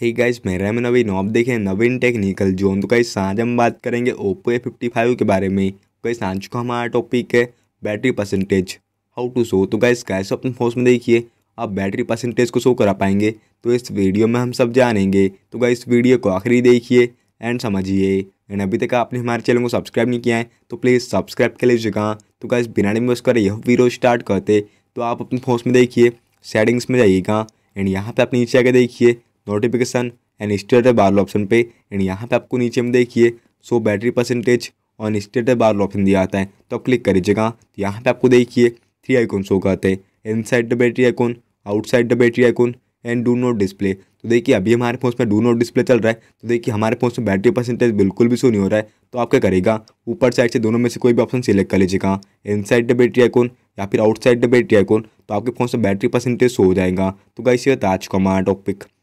ठीक गाइस मेरा में नवीन आप देखें नवीन टेक्निकल जोन तो कई आज हम बात करेंगे ओप्पो ए फिफ्टी फाइव के बारे में गाइस तो आज का हमारा टॉपिक है battery percentage how to show तो गाइस कैसे अपने फोन में देखिए आप बैटरी परसेंटेज को शो करा पाएंगे तो इस वीडियो में हम सब जानेंगे तो गाइस वीडियो को आखिरी देखिए एंड समझिए एंड अभी तक आपने हमारे चैनल को सब्सक्राइब नहीं किया है तो प्लीज़ सब्सक्राइब कर लीजिएगा तो गाइस बिना बस कर यह वीडियो स्टार्ट करते तो आप अपने फोन में देखिए सेटिंग्स में जाइएगा एंड यहाँ पर आप नीचे आकर देखिए notification and status bar option पे एंड यहाँ पे आपको नीचे में देखिए so battery percentage on status bar option दिया आता है तो आप क्लिक कर लीजिएगा तो यहाँ पे आपको देखिए थ्री आइकॉन शो करते हैं inside the battery icon outside the battery icon and do not display तो देखिए अभी हमारे फोन में डू नोट डिस्प्ले चल रहा है तो देखिए हमारे फोन में बैटरी परसेंटेज बिल्कुल भी शो नहीं हो रहा है तो आप क्या करेगा ऊपर साइड से दोनों में से कोई भी ऑप्शन सिलेक्ट कर लीजिएगा साइड द बैटरी आइकॉन या फिर आउटसाइड द बैटरी आइकॉन तो आपके फोन से बैटरी परसेंटेज शो हो जाएगा तो गाइस ये था आज का हमारा टॉपिक